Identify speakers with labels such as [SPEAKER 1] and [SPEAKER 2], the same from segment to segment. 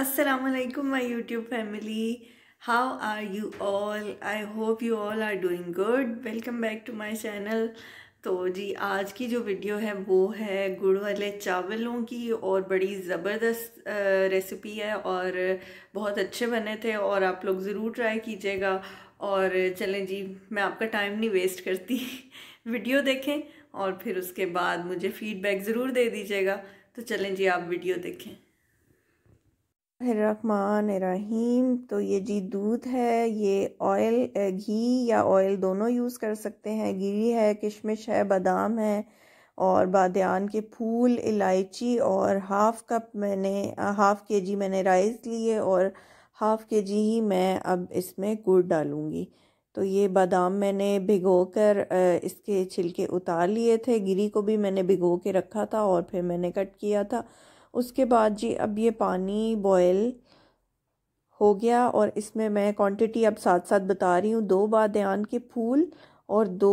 [SPEAKER 1] Assalamualaikum my YouTube family. How are you all? I hope you all are doing good. Welcome back to my channel. तो जी आज की जो video है वो है गुड़ वाले चावलों की और बड़ी ज़बरदस्त रेसिपी है और बहुत अच्छे बने थे और आप लोग ज़रूर ट्राई कीजिएगा और चलें जी मैं आपका टाइम नहीं वेस्ट करती वीडियो देखें और फिर उसके बाद मुझे फ़ीडबैक ज़रूर दे दीजिएगा तो चलें जी आप वीडियो देखें रहीम तो ये जी दूध है ये ऑयल घी या ऑयल दोनों यूज़ कर सकते हैं घी है किशमिश है बादाम है और बादान के फूल इलायची और हाफ़ कप मैंने हाफ़ के जी मैंने राइस लिए और हाफ़ के जी ही मैं अब इसमें गुड़ डालूँगी तो ये बादाम मैंने भिगो कर इसके छिलके उतार लिए थे गिरी को भी मैंने भिगो के रखा था और फिर मैंने कट किया था उसके बाद जी अब ये पानी बॉयल हो गया और इसमें मैं क्वांटिटी अब साथ साथ बता रही हूँ दो बादन के फूल और दो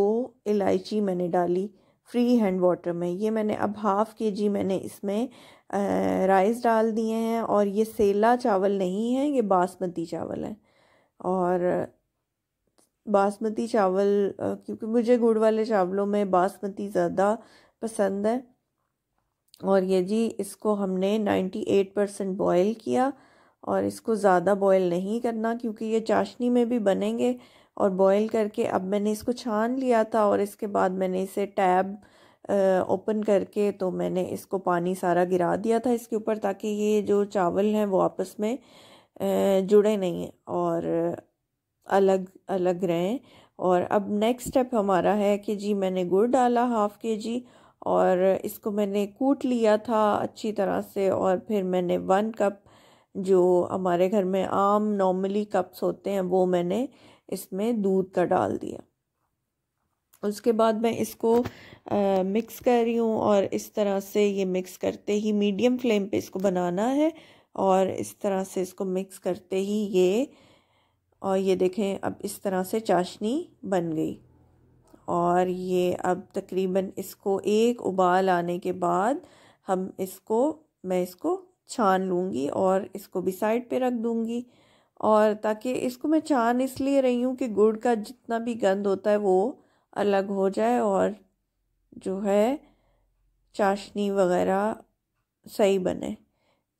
[SPEAKER 1] इलायची मैंने डाली फ्री हैंड वाटर में ये मैंने अब हाफ़ के जी मैंने इसमें राइस डाल दिए हैं और ये सेला चावल नहीं है ये बासमती चावल है और बासमती चावल क्योंकि मुझे गुड़ वाले चावलों में बासमती ज़्यादा पसंद है और ये जी इसको हमने 98 परसेंट बॉयल किया और इसको ज़्यादा बॉयल नहीं करना क्योंकि ये चाशनी में भी बनेंगे और बॉयल करके अब मैंने इसको छान लिया था और इसके बाद मैंने इसे टैब ओपन करके तो मैंने इसको पानी सारा गिरा दिया था इसके ऊपर ताकि ये जो चावल हैं वो आपस में जुड़े नहीं और अलग अलग रहें और अब नेक्स्ट स्टेप हमारा है कि जी मैंने गुड़ डाला हाफ़ के जी और इसको मैंने कूट लिया था अच्छी तरह से और फिर मैंने वन कप जो हमारे घर में आम नॉर्मली कप्स होते हैं वो मैंने इसमें दूध का डाल दिया उसके बाद मैं इसको आ, मिक्स कर रही हूँ और इस तरह से ये मिक्स करते ही मीडियम फ्लेम पे इसको बनाना है और इस तरह से इसको मिक्स करते ही ये और ये देखें अब इस तरह से चाशनी बन गई और ये अब तकरीबन इसको एक उबाल आने के बाद हम इसको मैं इसको छान लूँगी और इसको भी साइड पे रख दूँगी और ताकि इसको मैं छान इसलिए रही हूँ कि गुड़ का जितना भी गंद होता है वो अलग हो जाए और जो है चाशनी वगैरह सही बने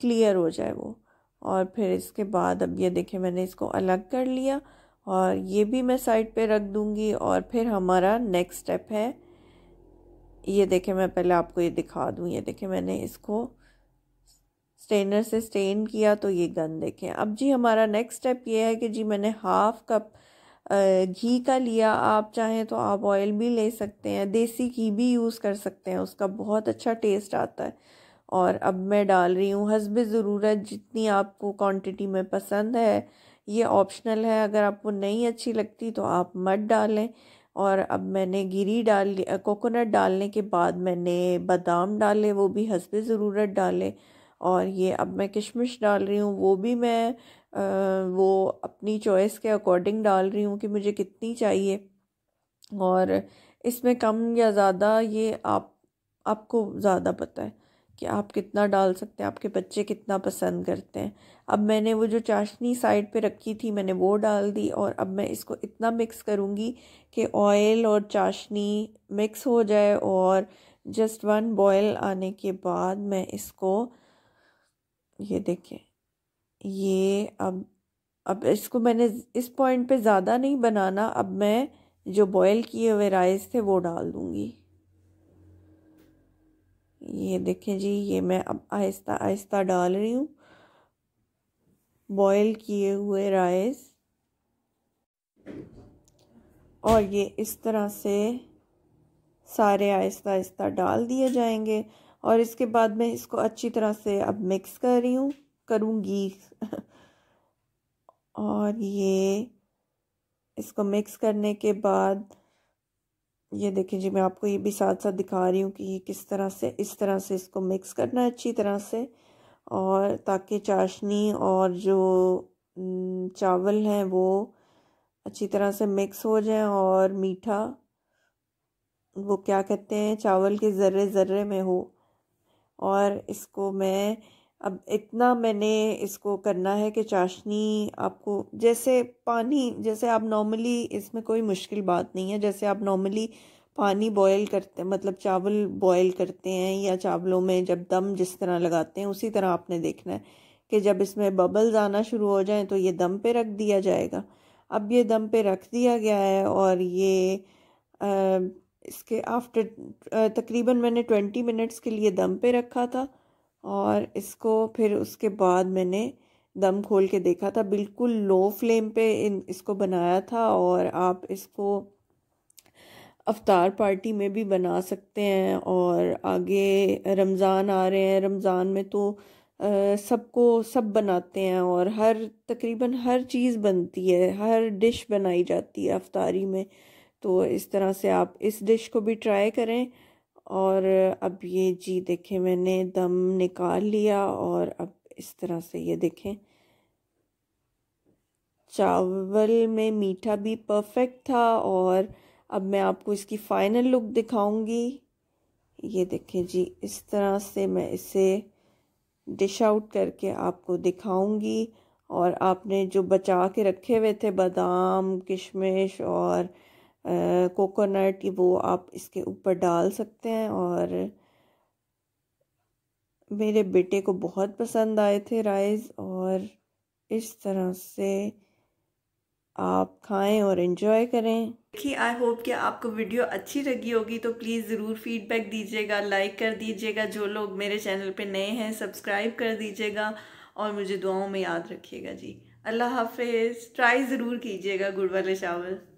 [SPEAKER 1] क्लियर हो जाए वो और फिर इसके बाद अब ये देखें मैंने इसको अलग कर लिया और ये भी मैं साइड पे रख दूँगी और फिर हमारा नेक्स्ट स्टेप है ये देखें मैं पहले आपको ये दिखा दूँ ये देखें मैंने इसको स्टेनर से स्टेन किया तो ये गन देखें अब जी हमारा नेक्स्ट स्टेप ये है कि जी मैंने हाफ कप घी का लिया आप चाहें तो आप ऑयल भी ले सकते हैं देसी घी भी यूज़ कर सकते हैं उसका बहुत अच्छा टेस्ट आता है और अब मैं डाल रही हूँ हसब ज़रूरत जितनी आपको क्वांटिटी में पसंद है ये ऑप्शनल है अगर आपको नहीं अच्छी लगती तो आप मत डालें और अब मैंने गिरी डाल कोकोनट डालने के बाद मैंने बादाम डाले वो भी हसब ज़रूरत डाले और ये अब मैं किशमिश डाल रही हूँ वो भी मैं आ, वो अपनी चॉइस के अकॉर्डिंग डाल रही हूँ कि मुझे कितनी चाहिए और इसमें कम या ज़्यादा ये आप आपको ज़्यादा पता है कि आप कितना डाल सकते हैं आपके बच्चे कितना पसंद करते हैं अब मैंने वो जो चाशनी साइड पे रखी थी मैंने वो डाल दी और अब मैं इसको इतना मिक्स करूँगी कि ऑयल और चाशनी मिक्स हो जाए और जस्ट वन बॉयल आने के बाद मैं इसको ये देखें ये अब अब इसको मैंने इस पॉइंट पे ज़्यादा नहीं बनाना अब मैं जो बॉयल किए हुए राइस थे वो डाल दूँगी ये देखें जी ये मैं अब आहिस्ता आहिस्ता डाल रही हूँ बॉयल किए हुए राइस और ये इस तरह से सारे आहिस्ता आहिस्ता डाल दिए जाएंगे और इसके बाद मैं इसको अच्छी तरह से अब मिक्स कर रही हूँ करूँगी और ये इसको मिक्स करने के बाद ये देखें जी मैं आपको ये भी साथ साथ दिखा रही हूँ कि ये किस तरह से इस तरह से इसको मिक्स करना है अच्छी तरह से और ताकि चाशनी और जो चावल हैं वो अच्छी तरह से मिक्स हो जाए और मीठा वो क्या कहते हैं चावल के ज़र्रे ज़र्रे में हो और इसको मैं अब इतना मैंने इसको करना है कि चाशनी आपको जैसे पानी जैसे आप नॉर्मली इसमें कोई मुश्किल बात नहीं है जैसे आप नॉर्मली पानी बॉयल करते मतलब चावल बॉयल करते हैं या चावलों में जब दम जिस तरह लगाते हैं उसी तरह आपने देखना है कि जब इसमें बबल्स आना शुरू हो जाएं तो ये दम पे रख दिया जाएगा अब ये दम पे रख दिया गया है और ये आ, इसके आफ्टर तकरीबन मैंने ट्वेंटी मिनट्स के लिए दम पे रखा था और इसको फिर उसके बाद मैंने दम खोल के देखा था बिल्कुल लो फ्लेम पे इन इसको बनाया था और आप इसको अवतार पार्टी में भी बना सकते हैं और आगे रमज़ान आ रहे हैं रमज़ान में तो सबको सब बनाते हैं और हर तकरीबन हर चीज़ बनती है हर डिश बनाई जाती है अफतारी में तो इस तरह से आप इस डिश को भी ट्राई करें और अब ये जी देखें मैंने दम निकाल लिया और अब इस तरह से ये देखें चावल में मीठा भी परफेक्ट था और अब मैं आपको इसकी फ़ाइनल लुक दिखाऊंगी ये देखें जी इस तरह से मैं इसे डिश आउट करके आपको दिखाऊंगी और आपने जो बचा के रखे हुए थे बादाम किशमिश और कोकोनट वो आप इसके ऊपर डाल सकते हैं और मेरे बेटे को बहुत पसंद आए थे राइस और इस तरह से आप खाएं और इन्जॉय करें देखिए आई होप कि आपको वीडियो अच्छी लगी होगी तो प्लीज़ ज़रूर फीडबैक दीजिएगा लाइक कर दीजिएगा जो लोग मेरे चैनल पे नए हैं सब्सक्राइब कर दीजिएगा और मुझे दुआओं में याद रखिएगा जी अल्लाह हाफिज़ ट्राई ज़रूर कीजिएगा गुड़ वाले चावल